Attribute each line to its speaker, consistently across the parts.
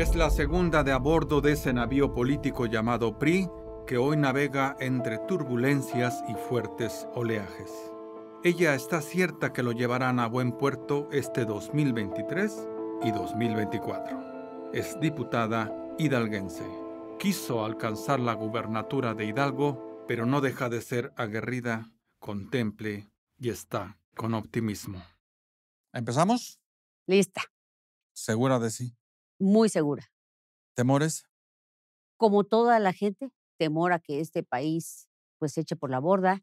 Speaker 1: Es la segunda de a bordo de ese navío político llamado PRI, que hoy navega entre turbulencias y fuertes oleajes. Ella está cierta que lo llevarán a buen puerto este 2023 y 2024. Es diputada hidalguense. Quiso alcanzar la gubernatura de Hidalgo, pero no deja de ser aguerrida, contemple y está con
Speaker 2: optimismo. ¿Empezamos? Lista. Segura de sí muy segura. ¿Temores? Como toda la gente, temor a que este país pues se eche por la borda,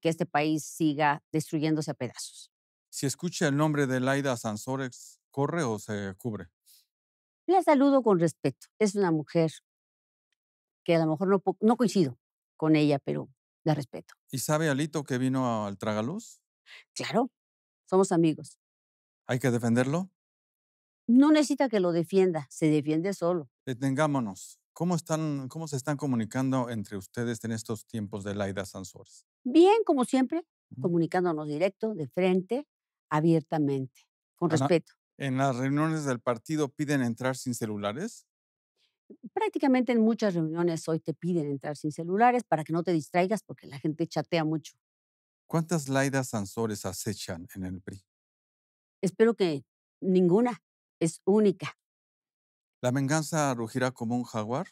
Speaker 2: que este país siga destruyéndose a pedazos.
Speaker 1: Si escucha el nombre de Laida Sansores, ¿corre o se cubre?
Speaker 2: La saludo con respeto. Es una mujer que a lo mejor no, no coincido con ella, pero la respeto.
Speaker 1: ¿Y sabe Alito que vino al Tragaluz?
Speaker 2: Claro, somos amigos.
Speaker 1: ¿Hay que defenderlo?
Speaker 2: no necesita que lo defienda, se defiende solo.
Speaker 1: Detengámonos. ¿Cómo, están, ¿Cómo se están comunicando entre ustedes en estos tiempos de Laida Sansores?
Speaker 2: Bien, como siempre, comunicándonos directo, de frente, abiertamente, con respeto.
Speaker 1: ¿En las reuniones del partido piden entrar sin celulares?
Speaker 2: Prácticamente en muchas reuniones hoy te piden entrar sin celulares para que no te distraigas porque la gente chatea mucho.
Speaker 1: ¿Cuántas Laida Sansores acechan en el PRI?
Speaker 2: Espero que ninguna es única.
Speaker 1: ¿La venganza rugirá como un jaguar?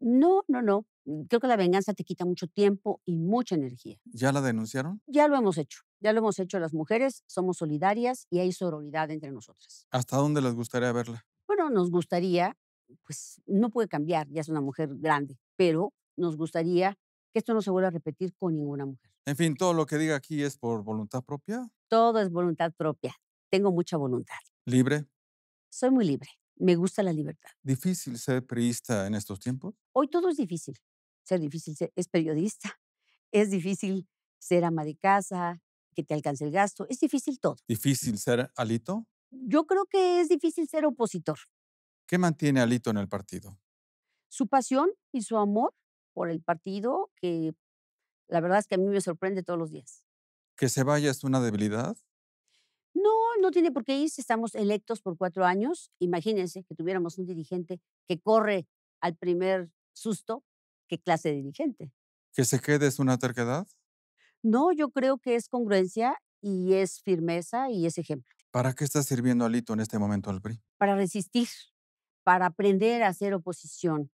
Speaker 2: No, no, no. Mm, creo que la venganza te quita mucho tiempo y mucha energía.
Speaker 1: ¿Ya la denunciaron?
Speaker 2: Ya lo hemos hecho. Ya lo hemos hecho las mujeres. Somos solidarias y hay sororidad entre nosotras.
Speaker 1: ¿Hasta dónde les gustaría verla?
Speaker 2: Bueno, nos gustaría, pues no puede cambiar, ya es una mujer grande, pero nos gustaría que esto no se vuelva a repetir con ninguna mujer.
Speaker 1: En fin, todo lo que diga aquí es por voluntad
Speaker 2: propia. Todo es voluntad propia. Tengo mucha voluntad. ¿Libre? Soy muy libre. Me gusta la libertad.
Speaker 1: ¿Difícil ser periodista en estos tiempos?
Speaker 2: Hoy todo es difícil. Ser difícil es periodista. Es difícil ser ama de casa, que te alcance el gasto. Es difícil todo.
Speaker 1: ¿Difícil ser alito?
Speaker 2: Yo creo que es difícil ser opositor.
Speaker 1: ¿Qué mantiene Alito en el partido?
Speaker 2: Su pasión y su amor por el partido, que la verdad es que a mí me sorprende todos los días.
Speaker 1: ¿Que se vaya es una debilidad?
Speaker 2: No, no tiene por qué irse. Estamos electos por cuatro años. Imagínense que tuviéramos un dirigente que corre al primer susto. ¿Qué clase de dirigente?
Speaker 1: ¿Que se quede es una terquedad?
Speaker 2: No, yo creo que es congruencia y es firmeza y es ejemplo.
Speaker 1: ¿Para qué está sirviendo Alito en este momento al PRI?
Speaker 2: Para resistir, para aprender a hacer oposición,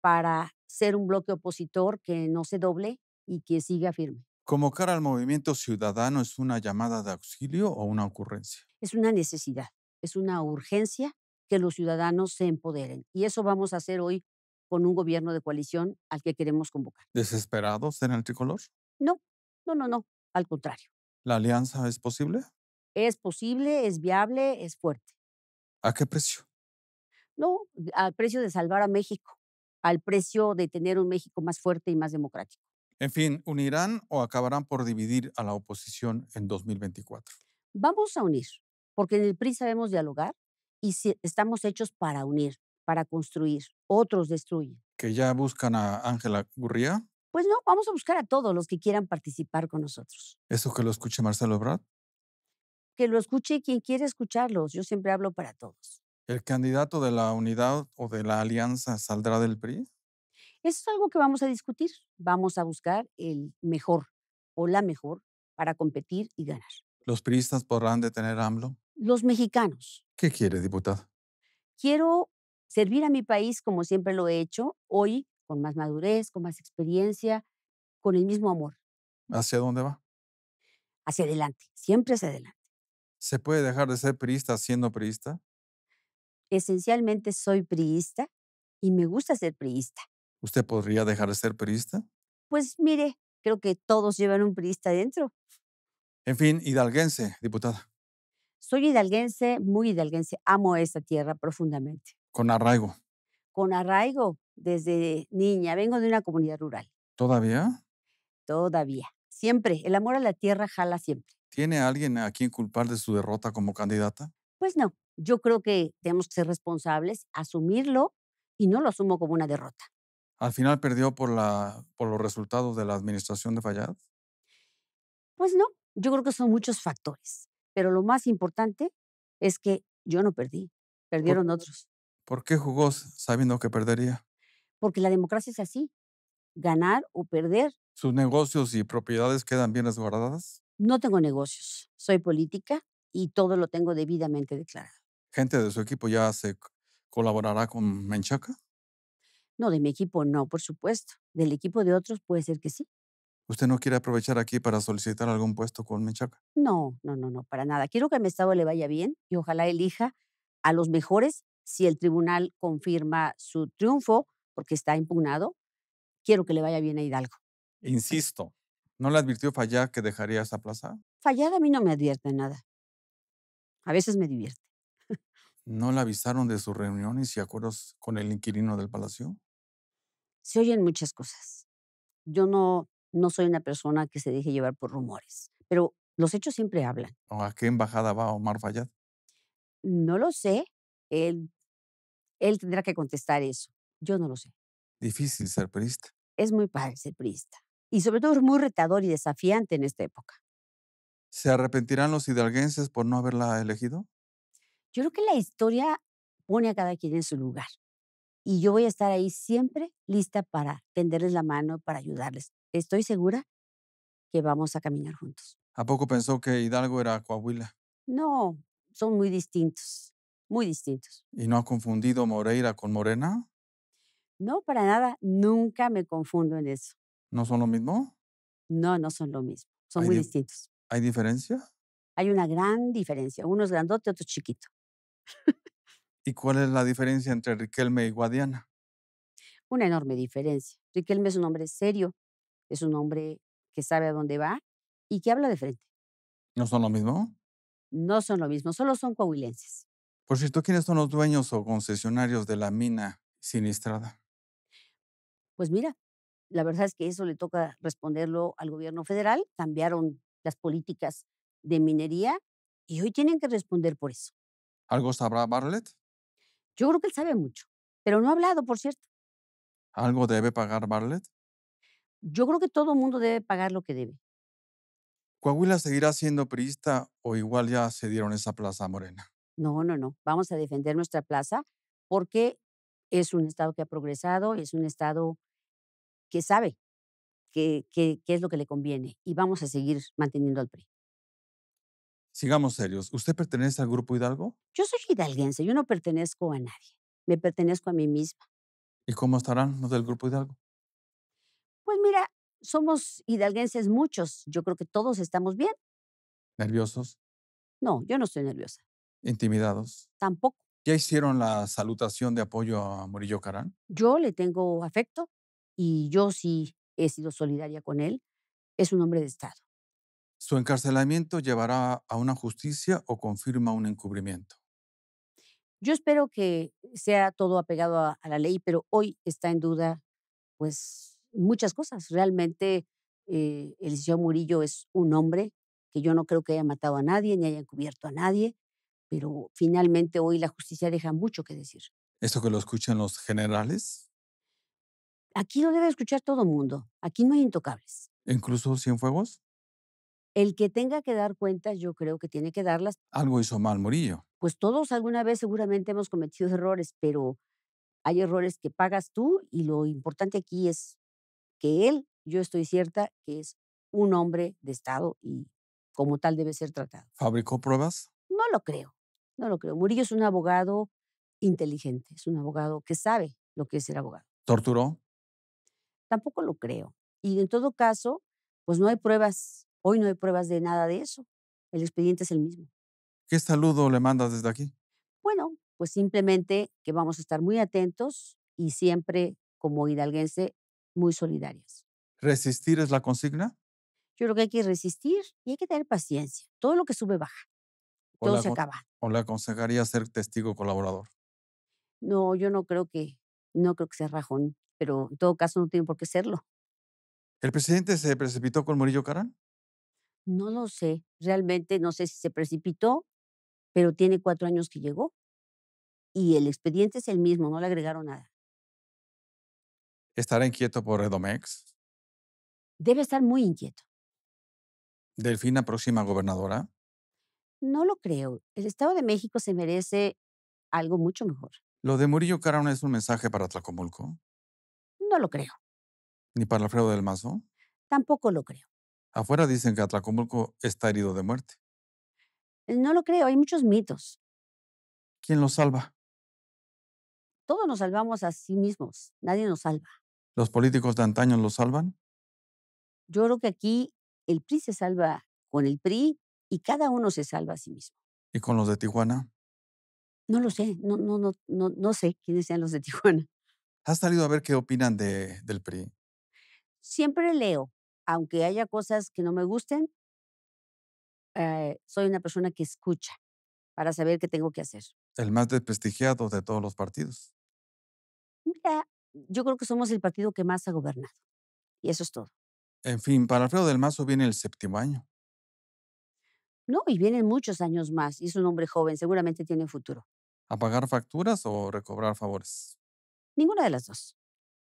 Speaker 2: para ser un bloque opositor que no se doble y que siga firme.
Speaker 1: ¿Convocar al movimiento ciudadano es una llamada de auxilio o una ocurrencia?
Speaker 2: Es una necesidad, es una urgencia que los ciudadanos se empoderen. Y eso vamos a hacer hoy con un gobierno de coalición al que queremos convocar.
Speaker 1: ¿Desesperados en el tricolor?
Speaker 2: No, no, no, no, al contrario.
Speaker 1: ¿La alianza es posible?
Speaker 2: Es posible, es viable, es fuerte.
Speaker 1: ¿A qué precio?
Speaker 2: No, al precio de salvar a México, al precio de tener un México más fuerte y más democrático.
Speaker 1: En fin, ¿unirán o acabarán por dividir a la oposición en 2024?
Speaker 2: Vamos a unir, porque en el PRI sabemos dialogar y estamos hechos para unir, para construir. Otros destruyen.
Speaker 1: ¿Que ya buscan a Ángela Gurría?
Speaker 2: Pues no, vamos a buscar a todos los que quieran participar con nosotros.
Speaker 1: ¿Eso que lo escuche Marcelo Ebrard?
Speaker 2: Que lo escuche quien quiera escucharlos. Yo siempre hablo para todos.
Speaker 1: ¿El candidato de la unidad o de la alianza saldrá del PRI?
Speaker 2: Eso es algo que vamos a discutir. Vamos a buscar el mejor o la mejor para competir y ganar.
Speaker 1: ¿Los priistas podrán detener a AMLO?
Speaker 2: Los mexicanos.
Speaker 1: ¿Qué quiere, diputada?
Speaker 2: Quiero servir a mi país como siempre lo he hecho, hoy con más madurez, con más experiencia, con el mismo amor.
Speaker 1: ¿Hacia dónde va?
Speaker 2: Hacia adelante, siempre hacia adelante.
Speaker 1: ¿Se puede dejar de ser priista siendo priista?
Speaker 2: Esencialmente soy priista y me gusta ser priista.
Speaker 1: ¿Usted podría dejar de ser periodista?
Speaker 2: Pues mire, creo que todos llevan un periodista adentro.
Speaker 1: En fin, hidalguense, diputada.
Speaker 2: Soy hidalguense, muy hidalguense. Amo esta tierra profundamente.
Speaker 1: Con arraigo.
Speaker 2: Con arraigo, desde niña. Vengo de una comunidad rural.
Speaker 1: ¿Todavía?
Speaker 2: Todavía. Siempre. El amor a la tierra jala siempre.
Speaker 1: ¿Tiene alguien a quien culpar de su derrota como candidata?
Speaker 2: Pues no. Yo creo que tenemos que ser responsables, asumirlo y no lo asumo como una derrota
Speaker 1: al final perdió por, los resultados de la administración de Fayad?
Speaker 2: Pues no, yo creo que son muchos factores, pero lo más importante es que yo no perdí, perdieron otros.
Speaker 1: ¿Por qué jugó sabiendo que perdería?
Speaker 2: Porque la democracia es así, ganar o perder.
Speaker 1: ¿Sus negocios y propiedades quedan bien resguardadas?
Speaker 2: No tengo negocios, soy política y todo lo tengo debidamente declarado.
Speaker 1: ¿Gente de su equipo ya se colaborará con Menchaca?
Speaker 2: No, de mi equipo no, por supuesto. Del equipo de otros puede ser que sí.
Speaker 1: ¿Usted no quiere aprovechar aquí para solicitar algún puesto con Menchaca?
Speaker 2: No, no, no, no, para nada. Quiero que a mi estado le vaya bien y ojalá elija a los mejores si el tribunal confirma su triunfo, porque está impugnado. Quiero que le vaya bien a Hidalgo.
Speaker 1: Insisto, ¿no le advirtió Fallá que dejaría esa plaza?
Speaker 2: Fallada a mí no me advierte nada. A veces me divierte.
Speaker 1: ¿No le avisaron de sus reuniones y acuerdos con el inquilino del palacio?
Speaker 2: se oyen muchas cosas. Yo no, no soy una persona que se deje llevar por rumores, pero los hechos siempre hablan.
Speaker 1: ¿A qué embajada va Omar Fayad?
Speaker 2: No lo sé. Él, él tendrá que contestar eso. Yo no lo sé.
Speaker 1: Difícil ser perista.
Speaker 2: Es muy padre ser prista Y sobre todo es muy retador y desafiante en esta época.
Speaker 1: ¿Se arrepentirán los hidalguenses por no haberla elegido?
Speaker 2: Yo creo que la historia pone a cada quien en su lugar y yo voy a estar ahí siempre lista para tenderles la mano, para ayudarles. Estoy segura que vamos a caminar juntos.
Speaker 1: ¿A poco pensó que Hidalgo era Coahuila?
Speaker 2: No, son muy distintos, muy distintos.
Speaker 1: ¿Y no ha confundido Moreira con Morena?
Speaker 2: No, para nada, nunca me confundo en eso.
Speaker 1: ¿No son lo mismo?
Speaker 2: No, no son lo mismo, son muy
Speaker 1: distintos. ¿Hay diferencia?
Speaker 2: Hay una gran diferencia, uno es grandote, otro es chiquito.
Speaker 1: ¿Y cuál es la diferencia entre Riquelme y Guadiana?
Speaker 2: Una enorme diferencia. Riquelme es un hombre serio, es un hombre que sabe a dónde va y que habla de frente.
Speaker 1: ¿No son lo mismo?
Speaker 2: No son lo mismo, solo son coahuilenses.
Speaker 1: Por cierto, ¿quiénes son los dueños o concesionarios de la mina sinistrada?
Speaker 2: Pues mira, la verdad es que eso le toca responderlo al gobierno federal. Cambiaron las políticas de minería y hoy tienen que responder por eso.
Speaker 1: ¿Algo sabrá Barlet?
Speaker 2: Yo creo que él sabe mucho, pero no ha hablado, por cierto.
Speaker 1: ¿Algo debe pagar Bartlett?
Speaker 2: Yo creo que todo mundo debe pagar lo que debe.
Speaker 1: ¿Coahuila seguirá siendo priista o igual ya se dieron esa plaza a Morena?
Speaker 2: No, no, no. Vamos a defender nuestra plaza porque es un Estado que ha progresado, es un Estado que sabe qué que, es lo que le conviene y vamos a seguir manteniendo al PRI.
Speaker 1: Sigamos serios. ¿Usted pertenece al Grupo Hidalgo?
Speaker 2: Yo soy hidalguense, yo no pertenezco a nadie. Me pertenezco a mí misma.
Speaker 1: ¿Y cómo estarán los del Grupo Hidalgo?
Speaker 2: Pues mira, somos hidalguenses muchos. Yo creo que todos estamos bien. ¿Nerviosos? No, yo no estoy nerviosa.
Speaker 1: ¿Intimidados? Tampoco. ¿Ya hicieron la salutación de apoyo a Murillo Carán?
Speaker 2: Yo le tengo afecto y yo sí he sido solidaria con él. Es un hombre de Estado.
Speaker 1: Su encarcelamiento llevará a una justicia o confirma un encubrimiento.
Speaker 2: Yo espero que sea todo apegado a, la ley, pero hoy está en duda, pues, muchas cosas. Realmente, eh, el Murillo es un hombre que yo no creo que haya matado a nadie ni haya encubierto a nadie, pero finalmente hoy la justicia deja mucho que decir.
Speaker 1: ¿Esto que lo escuchan los generales?
Speaker 2: Aquí lo debe escuchar todo el mundo. Aquí no hay intocables.
Speaker 1: ¿Incluso Cienfuegos?
Speaker 2: El que tenga que dar cuentas, yo creo que tiene que darlas. Algo hizo mal Murillo. Pues todos alguna vez seguramente hemos cometido errores, pero hay errores que pagas tú y lo importante aquí es que él, yo estoy cierta, que es un hombre de Estado y como tal debe ser tratado.
Speaker 1: ¿Fabricó pruebas?
Speaker 2: No lo creo, no lo creo. Murillo es un abogado inteligente, es un abogado que sabe lo que es ser abogado. ¿Torturó? Tampoco lo creo. Y en todo caso, pues no hay pruebas Hoy no hay pruebas de nada de eso. El expediente es el mismo.
Speaker 1: ¿Qué saludo le mandas desde aquí?
Speaker 2: Bueno, pues simplemente que vamos a estar muy atentos y siempre, como hidalguense, muy solidarias.
Speaker 1: ¿Resistir es la consigna?
Speaker 2: Yo creo que hay que resistir y hay que tener paciencia. Todo lo que sube baja. Todo se acaba.
Speaker 1: ¿O le aconsejaría ser testigo colaborador?
Speaker 2: No, yo no creo que, no creo que sea rajón, pero en todo caso no tiene por qué serlo.
Speaker 1: ¿El presidente se precipitó con Murillo Carán?
Speaker 2: No lo sé, realmente no sé si se precipitó, pero tiene cuatro años que llegó y el expediente es el mismo, no le agregaron nada.
Speaker 1: ¿Estará inquieto por Edomex?
Speaker 2: Debe estar muy inquieto.
Speaker 1: ¿Delfina próxima gobernadora?
Speaker 2: No lo creo. El Estado de México se merece algo mucho mejor.
Speaker 1: ¿Lo de Murillo Carón es un mensaje para Tlacomulco? No lo creo. ¿Ni para Alfredo del Mazo?
Speaker 2: Tampoco lo creo.
Speaker 1: Afuera dicen que Atracomulco está herido de muerte.
Speaker 2: No lo creo, hay muchos mitos. ¿Quién lo salva? Todos nos salvamos a sí mismos, nadie nos salva.
Speaker 1: ¿Los políticos de antaño lo
Speaker 2: salvan? Yo creo que aquí el PRI se salva con el PRI y cada uno se salva a sí mismo.
Speaker 1: ¿Y con los de Tijuana?
Speaker 2: No lo sé, no, no, no, no, no sé quiénes sean los de Tijuana.
Speaker 1: ¿Has salido a ver qué opinan de, del PRI?
Speaker 2: Siempre leo, aunque haya cosas que no me gusten, eh, soy una persona que escucha para saber qué tengo que hacer.
Speaker 1: El más desprestigiado de todos los partidos.
Speaker 2: Mira, yo creo que somos el partido que más ha gobernado. Y eso es todo.
Speaker 1: En fin, para Alfredo del Mazo viene el séptimo año.
Speaker 2: No, y vienen muchos años más. Y es un hombre joven, seguramente tiene futuro.
Speaker 1: ¿A pagar facturas o recobrar favores?
Speaker 2: Ninguna de las dos.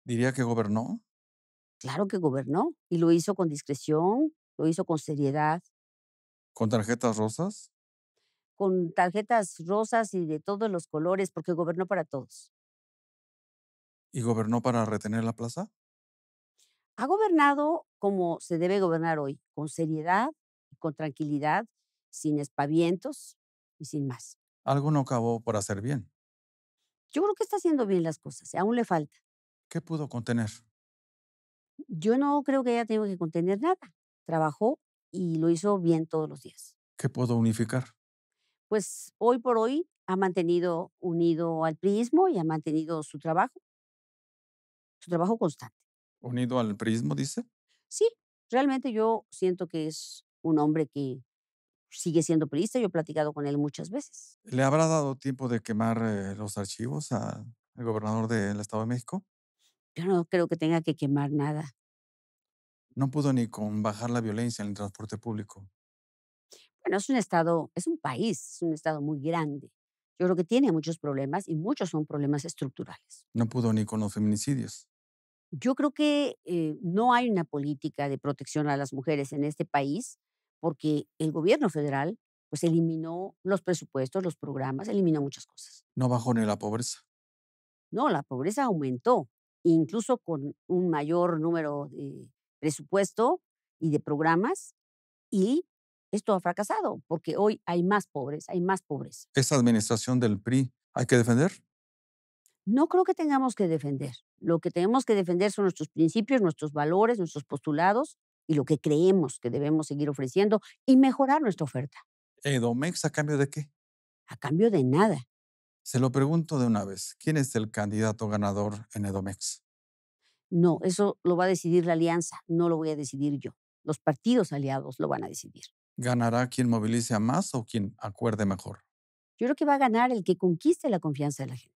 Speaker 1: ¿Diría que gobernó?
Speaker 2: Claro que gobernó y lo hizo con discreción, lo hizo con seriedad.
Speaker 1: ¿Con tarjetas rosas?
Speaker 2: Con tarjetas rosas y de todos los colores, porque gobernó para todos.
Speaker 1: ¿Y gobernó para retener la plaza?
Speaker 2: Ha gobernado como se debe gobernar hoy, con seriedad, con tranquilidad, sin espavientos y sin más.
Speaker 1: Algo no acabó por hacer bien.
Speaker 2: Yo creo que está haciendo bien las cosas, ¿eh? aún le falta.
Speaker 1: ¿Qué pudo contener?
Speaker 2: Yo no creo que haya tenido que contener nada. Trabajó y lo hizo bien todos los días.
Speaker 1: ¿Qué puedo unificar?
Speaker 2: Pues hoy por hoy ha mantenido unido al prismo y ha mantenido su trabajo, su trabajo constante.
Speaker 1: ¿Unido al prismo, dice?
Speaker 2: Sí, realmente yo siento que es un hombre que sigue siendo priista, yo he platicado con él muchas veces.
Speaker 1: ¿Le habrá dado tiempo de quemar eh, los archivos al gobernador del Estado de México?
Speaker 2: Yo no creo que tenga que quemar nada.
Speaker 1: No pudo ni con bajar la violencia en el transporte público.
Speaker 2: Bueno, es un estado, es un país, es un estado muy grande. Yo creo que tiene muchos problemas y muchos son problemas estructurales.
Speaker 1: No pudo ni con los feminicidios.
Speaker 2: Yo creo que eh, no hay una política de protección a las mujeres en este país porque el gobierno federal pues eliminó los presupuestos, los programas, eliminó muchas cosas.
Speaker 1: No bajó ni la pobreza.
Speaker 2: No, la pobreza aumentó incluso con un mayor número de presupuesto y de programas, y esto ha fracasado, porque hoy hay más pobres, hay más pobres.
Speaker 1: ¿Esa administración del PRI hay que defender?
Speaker 2: No creo que tengamos que defender. Lo que tenemos que defender son nuestros principios, nuestros valores, nuestros postulados y lo que creemos que debemos seguir ofreciendo y mejorar nuestra oferta.
Speaker 1: ¿Edomex a cambio de qué? A cambio de nada. Se lo pregunto de una vez, ¿quién es el candidato ganador en Edomex?
Speaker 2: No, eso lo va a decidir la alianza, no lo voy a decidir yo. Los partidos aliados lo van a decidir.
Speaker 1: ¿Ganará quien movilice a más o quien acuerde mejor?
Speaker 2: Yo creo que va a ganar el que conquiste la confianza de la gente.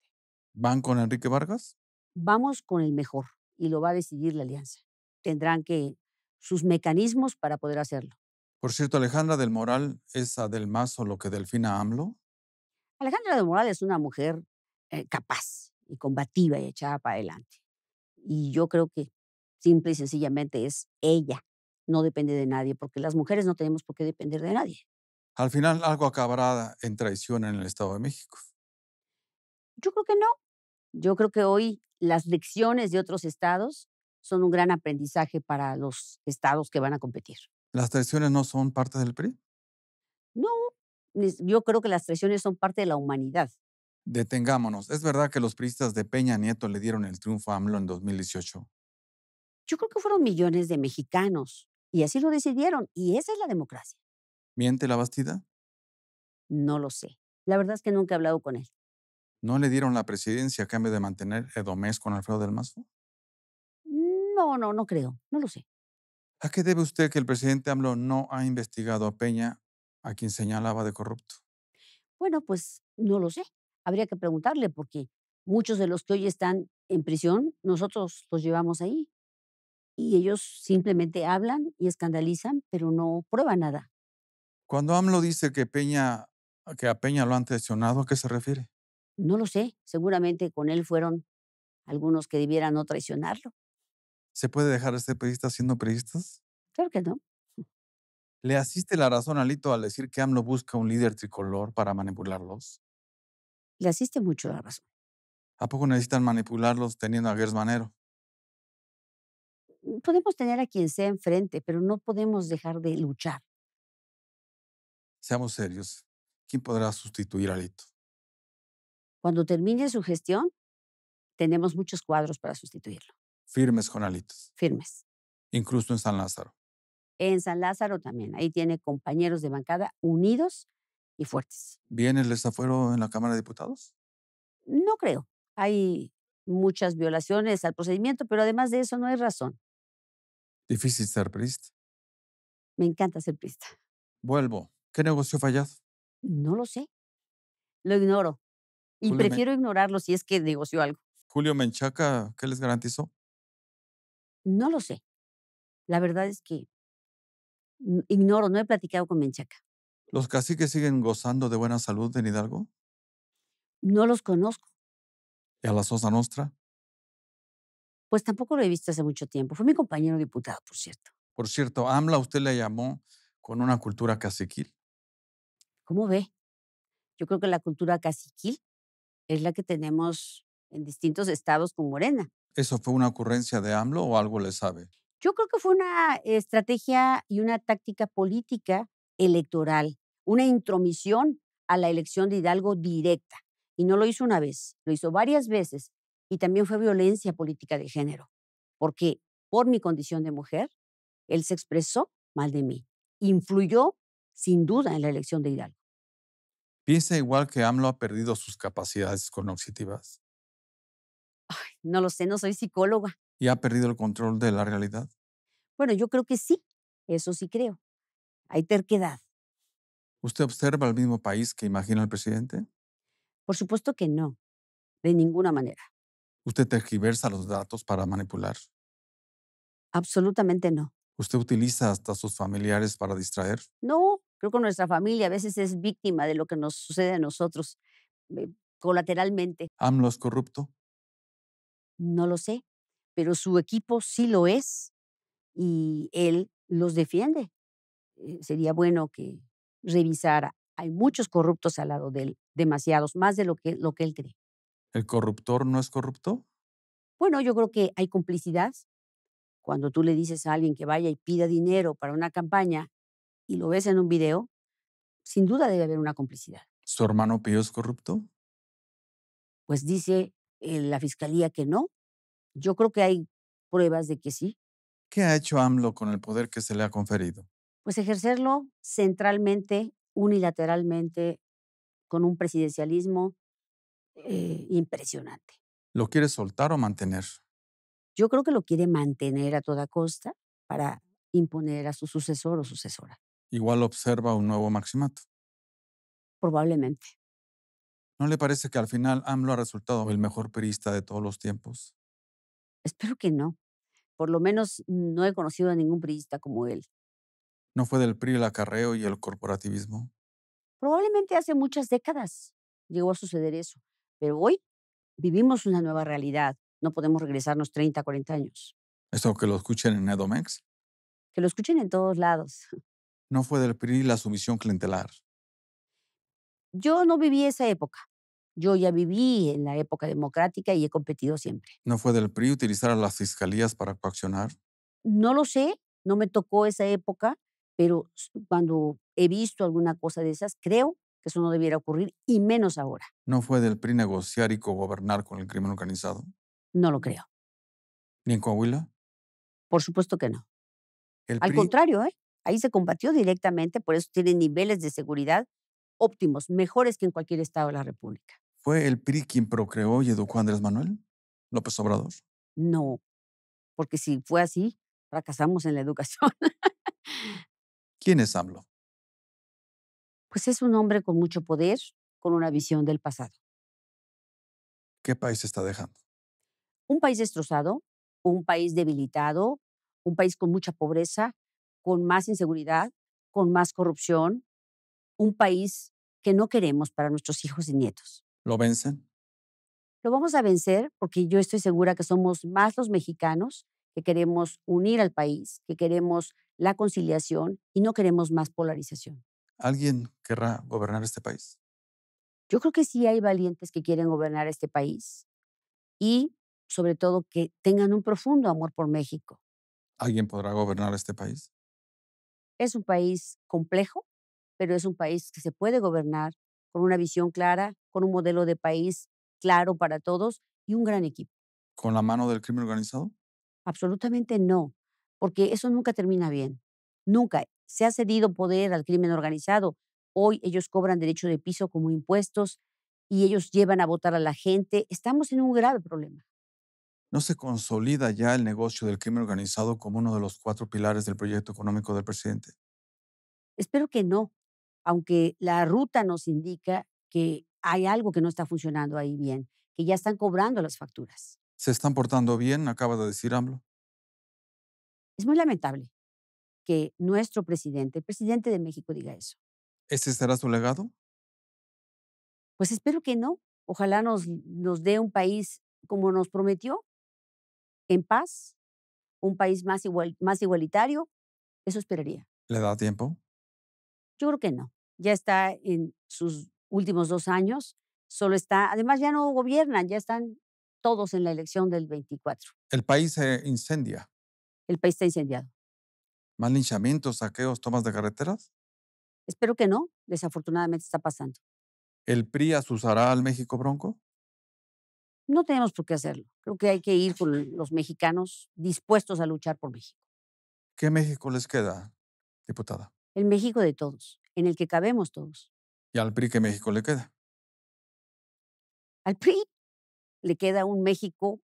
Speaker 1: ¿Van con Enrique Vargas?
Speaker 2: Vamos con el mejor y lo va a decidir la alianza. Tendrán que sus mecanismos para poder hacerlo.
Speaker 1: Por cierto, Alejandra del Moral es del Del o lo que Delfina AMLO.
Speaker 2: Alejandra de Morales es una mujer eh, capaz y combativa y echada para adelante. Y yo creo que simple y sencillamente es ella, no depende de nadie, porque las mujeres no tenemos por qué depender de nadie.
Speaker 1: Al final algo acabará en traición en el Estado de México.
Speaker 2: Yo creo que no. Yo creo que hoy las lecciones de otros estados son un gran aprendizaje para los estados que van a competir.
Speaker 1: ¿Las traiciones no son parte del PRI?
Speaker 2: No, yo creo que las traiciones son parte de la humanidad.
Speaker 1: Detengámonos. ¿Es verdad que los priistas de Peña Nieto le dieron el triunfo a AMLO en 2018?
Speaker 2: Yo creo que fueron millones de mexicanos y así lo decidieron y esa es la democracia.
Speaker 1: ¿Miente la Bastida?
Speaker 2: No lo sé. La verdad es que nunca he hablado con él.
Speaker 1: ¿No le dieron la presidencia a cambio de mantener Edomés con Alfredo del Mazo?
Speaker 2: No, no, no creo. No lo sé.
Speaker 1: ¿A qué debe usted que el presidente AMLO no ha investigado a Peña a quien señalaba de corrupto?
Speaker 2: Bueno, pues no lo sé. Habría que preguntarle porque muchos de los que hoy están en prisión, nosotros los llevamos ahí. Y ellos simplemente hablan y escandalizan, pero no prueban nada.
Speaker 1: Cuando AMLO dice que, Peña, que a Peña lo han traicionado, ¿a qué se refiere?
Speaker 2: No lo sé. Seguramente con él fueron algunos que debieran no traicionarlo.
Speaker 1: ¿Se puede dejar a este periodista siendo periodistas? Claro que no. ¿Le asiste la razón a Lito al decir que AMLO busca un líder tricolor para manipularlos?
Speaker 2: Le asiste mucho la
Speaker 1: razón. ¿A poco necesitan manipularlos teniendo a Gers Manero?
Speaker 2: Mm, podemos tener a quien sea enfrente, pero no podemos dejar de luchar.
Speaker 1: Seamos serios. ¿Quién podrá sustituir a Lito?
Speaker 2: Cuando termine su gestión, tenemos muchos cuadros para sustituirlo.
Speaker 1: Firmes con Alitos. Firmes. Incluso en San Lázaro
Speaker 2: en San Lázaro también. Ahí tiene compañeros de bancada unidos y fuertes.
Speaker 1: ¿Viene el desafuero este en la Cámara de Diputados?
Speaker 2: No creo. Hay muchas violaciones al procedimiento, pero además de eso no hay razón.
Speaker 1: Difícil ser prista.
Speaker 2: Me encanta ser prista.
Speaker 1: Vuelvo. ¿Qué negocio fallaz
Speaker 2: No lo sé. Lo ignoro. Y prefiero ignorarlo si es que negoció algo.
Speaker 1: Julio Menchaca, ¿qué les garantizó?
Speaker 2: No lo sé. La verdad es que Ignoro, no he platicado con Menchaca.
Speaker 1: ¿Los caciques siguen gozando de buena salud en Hidalgo?
Speaker 2: No los conozco.
Speaker 1: ¿Y a la Sosa Nostra?
Speaker 2: Pues tampoco lo he visto hace mucho tiempo. Fue mi compañero diputado, por cierto.
Speaker 1: Por cierto, AMLA usted le llamó con una cultura caciquil.
Speaker 2: ¿Cómo ve? Yo creo que la cultura caciquil es la que tenemos en distintos estados con Morena.
Speaker 1: ¿Eso fue una ocurrencia de AMLO o algo le sabe?
Speaker 2: Yo creo que fue una estrategia y una táctica política electoral, una intromisión a la elección de Hidalgo directa. Y no lo hizo una vez, lo hizo varias veces. Y también fue violencia política de género, porque por mi condición de mujer, él se expresó mal de mí. Influyó, sin duda, en la elección de Hidalgo.
Speaker 1: ¿Piensa igual que AMLO ha perdido sus capacidades cognitivas?
Speaker 2: no lo sé, no soy psicóloga
Speaker 1: y ha perdido el control de la realidad?
Speaker 2: Bueno, yo creo que sí, eso sí creo. Hay terquedad.
Speaker 1: ¿Usted observa el mismo país que imagina el presidente?
Speaker 2: Por supuesto que no, de ninguna manera.
Speaker 1: ¿Usted tergiversa los datos para manipular?
Speaker 2: Absolutamente no.
Speaker 1: ¿Usted utiliza hasta a sus familiares para distraer?
Speaker 2: No, creo que nuestra familia a veces es víctima de lo que nos sucede a nosotros eh, colateralmente.
Speaker 1: ¿AMLO es corrupto?
Speaker 2: No lo sé pero su equipo sí lo es y él los defiende. Eh, sería bueno que revisara. Hay muchos corruptos al lado de él, demasiados, más de lo que, lo que él cree. ¿El corruptor no es corrupto? Bueno, yo creo que hay complicidad. Cuando tú le dices a alguien que vaya y pida dinero para una campaña y lo ves en un video, sin duda debe haber una complicidad.
Speaker 1: ¿Su hermano Pío es corrupto?
Speaker 2: Pues dice eh, la fiscalía que no, yo creo que hay pruebas de que sí.
Speaker 1: ¿Qué ha hecho AMLO con el poder que se le ha conferido?
Speaker 2: Pues ejercerlo centralmente, unilateralmente, con un presidencialismo eh, impresionante.
Speaker 1: ¿Lo quiere soltar o mantener?
Speaker 2: Yo creo que lo quiere mantener a toda costa para imponer a su sucesor o sucesora.
Speaker 1: Igual observa un nuevo maximato.
Speaker 2: Probablemente.
Speaker 1: ¿No le parece que al final AMLO ha resultado el mejor perista de todos los tiempos?
Speaker 2: Espero que no. Por lo menos no he conocido a ningún priista como él.
Speaker 1: ¿No fue del PRI el acarreo y el corporativismo?
Speaker 2: Probablemente hace muchas décadas llegó a suceder eso, pero hoy vivimos una nueva realidad. No podemos regresarnos 30, 40 años.
Speaker 1: ¿Esto que lo escuchen en Edomex?
Speaker 2: Que lo escuchen en todos lados.
Speaker 1: ¿No fue del PRI la sumisión clientelar?
Speaker 2: Yo no viví esa época, yo ya viví en la época democrática y he competido siempre.
Speaker 1: ¿No fue del PRI utilizar a las fiscalías para coaccionar?
Speaker 2: No lo sé, no me tocó esa época, pero cuando he visto alguna cosa de esas, creo que eso no debiera ocurrir y menos ahora.
Speaker 1: ¿No fue del PRI negociar y cogobernar
Speaker 2: con el crimen organizado? No lo creo. ¿Ni en Coahuila? Por supuesto que no. Al contrario, ¿eh? ahí se combatió directamente, por eso tiene niveles de seguridad óptimos, mejores que en cualquier estado de la República.
Speaker 1: ¿Fue el PRI quien procreó y educó a Andrés Manuel López Obrador?
Speaker 2: No, porque si fue así, fracasamos en la educación.
Speaker 1: ¿Quién es AMLO?
Speaker 2: Pues es un hombre con mucho poder, con una visión del pasado.
Speaker 1: ¿Qué país está dejando?
Speaker 2: Un país destrozado, un país debilitado, un país con mucha pobreza, con más inseguridad, con más corrupción, un país que no queremos para nuestros hijos y nietos.
Speaker 1: ¿Lo vencen?
Speaker 2: Lo vamos a vencer porque yo estoy segura que somos más los mexicanos que queremos unir al país, que queremos la conciliación y no queremos más polarización.
Speaker 1: ¿Alguien querrá gobernar este país?
Speaker 2: Yo creo que sí hay valientes que quieren gobernar este país y sobre todo que tengan un profundo amor por México.
Speaker 1: ¿Alguien podrá gobernar este país?
Speaker 2: Es un país complejo, pero es un país que se puede gobernar con una visión clara con un modelo de país claro para todos y un gran equipo.
Speaker 1: ¿Con la mano del crimen organizado?
Speaker 2: Absolutamente no, porque eso nunca termina bien. Nunca. Se ha cedido poder al crimen organizado. Hoy ellos cobran derecho de piso como impuestos y ellos llevan a votar a la gente. Estamos en un grave problema.
Speaker 1: ¿No se consolida ya el negocio del crimen organizado como uno de los cuatro pilares del proyecto económico del presidente?
Speaker 2: Espero que no, aunque la ruta nos indica que hay algo que no está funcionando ahí bien, que ya están cobrando las facturas.
Speaker 1: ¿Se están portando bien? Acaba de decir AMLO.
Speaker 2: Es muy lamentable que nuestro presidente, el presidente de México, diga eso.
Speaker 1: ¿Ese será su legado?
Speaker 2: Pues espero que no. Ojalá nos, nos dé un país como nos prometió, en paz, un país más, igual, más igualitario. Eso esperaría.
Speaker 1: ¿Le da tiempo?
Speaker 2: Yo creo que no. Ya está en sus últimos dos años, solo está, además ya no gobiernan, ya están todos en la elección del 24.
Speaker 1: El país se incendia.
Speaker 2: El país está incendiado.
Speaker 1: ¿Más linchamientos, saqueos, tomas de carreteras?
Speaker 2: Espero que no, desafortunadamente está pasando.
Speaker 1: ¿El PRI asusará al México Bronco?
Speaker 2: No tenemos por qué hacerlo. Creo que hay que ir con los mexicanos dispuestos a luchar por México.
Speaker 1: ¿Qué México les queda, diputada?
Speaker 2: El México de todos, en el que cabemos todos.
Speaker 1: ¿Y al PRI qué México le queda?
Speaker 2: Al PRI le queda un México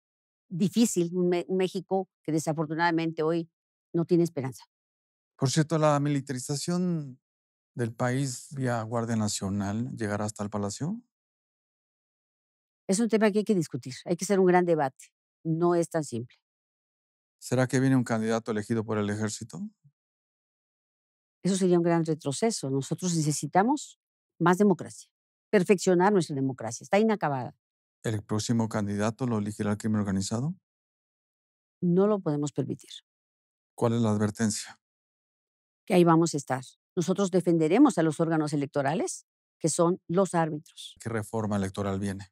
Speaker 2: difícil, un, México que desafortunadamente hoy no tiene esperanza.
Speaker 1: Por cierto, la militarización del país vía Guardia Nacional llegará hasta el Palacio?
Speaker 2: Es un tema que hay que discutir, hay que hacer un gran debate, no es tan simple.
Speaker 1: ¿Será que viene un candidato elegido por el ejército?
Speaker 2: Eso sería un gran retroceso. Nosotros necesitamos más democracia, perfeccionar nuestra democracia. Está inacabada.
Speaker 1: ¿El próximo candidato lo elegirá el crimen organizado?
Speaker 2: No lo podemos permitir.
Speaker 1: ¿Cuál es la advertencia?
Speaker 2: Que ahí vamos a estar. Nosotros defenderemos a los órganos electorales, que son los árbitros.
Speaker 1: ¿Qué reforma electoral viene?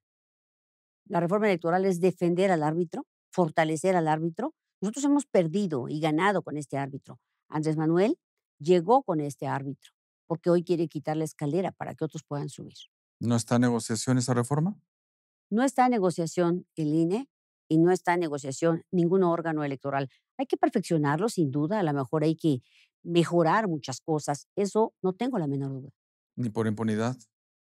Speaker 2: La reforma electoral es defender al árbitro, fortalecer al árbitro. Nosotros hemos perdido y ganado con este árbitro. Andrés Manuel llegó con este árbitro porque hoy quiere quitar la escalera para que otros puedan subir.
Speaker 1: ¿No está en negociación esa reforma?
Speaker 2: No está en negociación el INE y no está en negociación ningún órgano electoral. Hay que perfeccionarlo, sin duda. A lo mejor hay que mejorar muchas cosas. Eso no tengo la menor duda.
Speaker 1: ¿Ni por impunidad?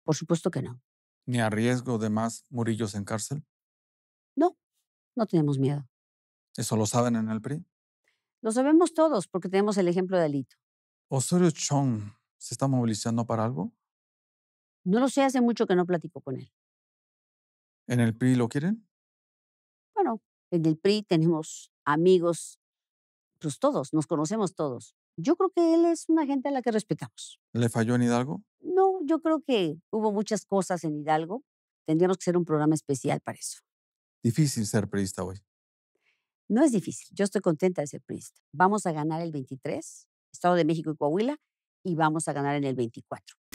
Speaker 2: Por supuesto que no.
Speaker 1: ¿Ni a riesgo de más murillos en cárcel?
Speaker 2: No, no tenemos miedo.
Speaker 1: ¿Eso lo saben en el PRI?
Speaker 2: Lo sabemos todos porque tenemos el ejemplo de Alito.
Speaker 1: Osorio Chong ¿Se está movilizando para algo?
Speaker 2: No lo sé, hace mucho que no platico con él. ¿En el PRI lo quieren? Bueno, en el PRI tenemos amigos, pues todos, nos conocemos todos. Yo creo que él es una gente a la que respetamos.
Speaker 1: ¿Le falló en Hidalgo?
Speaker 2: No, yo creo que hubo muchas cosas en Hidalgo. Tendríamos que hacer un programa especial para eso.
Speaker 1: Difícil ser priista hoy.
Speaker 2: No es difícil. Yo estoy contenta de ser priista. Vamos a ganar el 23, Estado de México y Coahuila, y vamos a ganar en el 24.